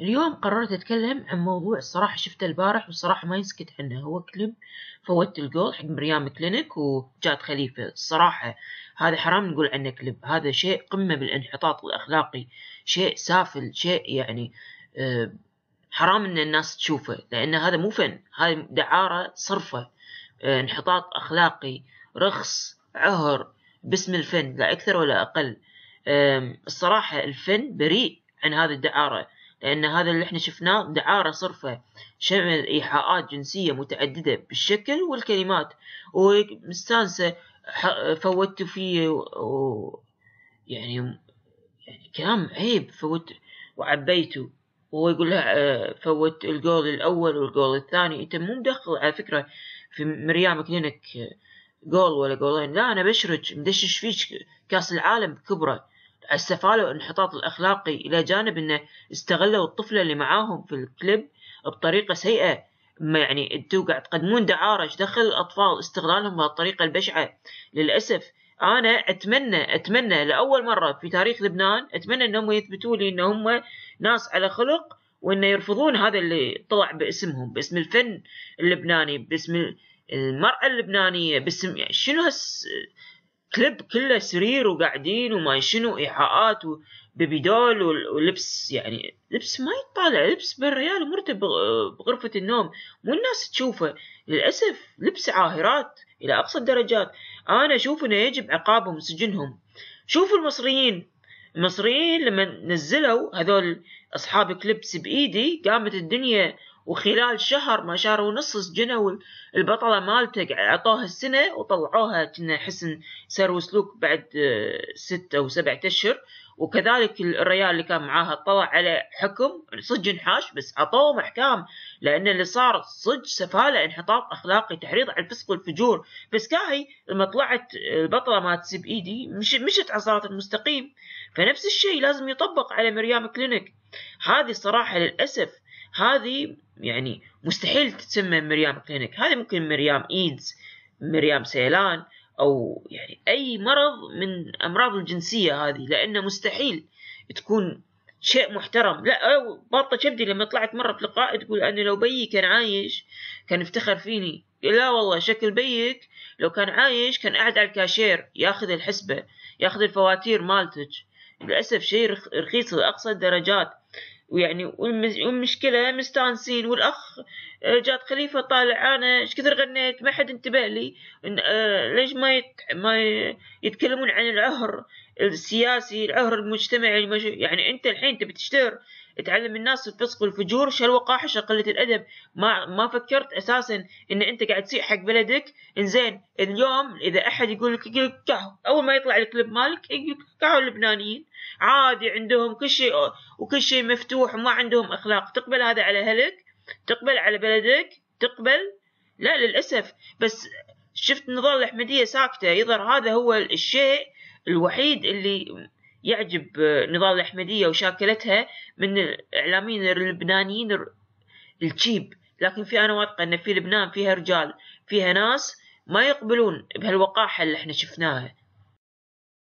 اليوم قررت أتكلم عن موضوع الصراحة شفته البارح والصراحة ما يسكت عنه هو كليب فوت الجول حق مريم كلينك وجاد خليفة الصراحة هذا حرام نقول عنه كليب هذا شيء قمة بالانحطاط الأخلاقي شيء سافل شيء يعني آه، حرام ان الناس تشوفه لان هذا مو فن هاي دعارة صرفة آه، انحطاط أخلاقي رخص عهر باسم الفن لا أكثر ولا أقل الصراحة الفن بريء عن هذه الدعارة لأن هذا اللي احنا شفناه دعارة صرفة شمل إيحاءات جنسية متعددة بالشكل والكلمات ومستانسة فوتت فيه و... يعني يعني كلام عيب فوت وعبيته وهو يقول لها آه، فوت الجول الأول والجول الثاني أنت مو مدخل على فكرة في مريام كلينك جول ولا جولين لا أنا بشرج مدشش فيك كأس العالم كبرى السفالة والانحطاط الأخلاقي إلى جانب أنه استغلوا الطفلة اللي معاهم في الكليب بطريقة سيئة ما يعني انتو قاعد تقدمون دعارة ايش دخل الأطفال استغلالهم بهالطريقة البشعة للأسف أنا أتمنى أتمنى لأول مرة في تاريخ لبنان أتمنى أنهم يثبتوا لي أنهم ناس على خلق وأنه يرفضون هذا اللي طلع باسمهم باسم الفن اللبناني باسم المرأة اللبنانية باسم يعني شنو هس كليب كله سرير وقاعدين وما شنو ايحاءات وبيبيدول ولبس يعني لبس ما يطالع لبس بالريال مرتب بغرفة النوم مو الناس تشوفه للأسف لبس عاهرات إلى أقصى الدرجات أنا أشوف أنه يجب عقابهم سجنهم شوفوا المصريين المصريين لما نزلوا هذول أصحاب كليبس بإيدي قامت الدنيا وخلال شهر ما شهر ونص سجنوا البطلة مالته عطوها السنة وطلعوها كنا حسن سير سلوك بعد آه، ستة أو سبعة أشهر وكذلك الريال اللي كان معاها طلع على حكم صج انحاش بس عطوه محكام لان اللي صار صج سفاله انحطاط اخلاقي تحريض على الفسق والفجور بس كاهي لما طلعت البطله ما تسيب ايدي مشت على صراط المستقيم فنفس الشيء لازم يطبق على مريم كلينك هذه الصراحه للاسف هذه يعني مستحيل تتسمى مريم كلينيك هذه ممكن مريم ايدز مريم سيلان او يعني اي مرض من امراض الجنسيه هذه لانه مستحيل تكون شيء محترم لا باطة شبدي لما طلعت مرة في لقاء تقول أنا لو بيي كان عايش كان افتخر فيني لا والله شكل بيك لو كان عايش كان قاعد على الكاشير ياخذ الحسبة ياخذ الفواتير مالتك للأسف شيء رخيص لأقصى الدرجات ويعني والمشكله مستانسين والاخ آه، جات خليفه طالع انا ايش كثر غنيت ما حد انتبه لي إن آه ليش ما يت... ما يتكلمون عن العهر السياسي العهر المجتمعي يعني, يعني انت الحين تبي تشتهر تعلم الناس الفسق والفجور الوقاحة شو قله الادب ما ما فكرت اساسا ان انت قاعد تسيء حق بلدك انزين اليوم اذا احد يقول لك اول ما يطلع الكليب مالك كحوا اللبنانيين عادي عندهم كل شيء وكل شيء مفتوح وما عندهم اخلاق تقبل هذا على اهلك تقبل على بلدك تقبل لا للاسف بس شفت نضال الاحمديه ساكته يظهر هذا هو الشيء الوحيد اللي يعجب آه، نضال الأحمدية وشاكلتها من الإعلاميين اللبنانيين الجيب لكن في أنا واثقة أن في لبنان فيها رجال فيها ناس ما يقبلون بهالوقاحة اللي احنا شفناها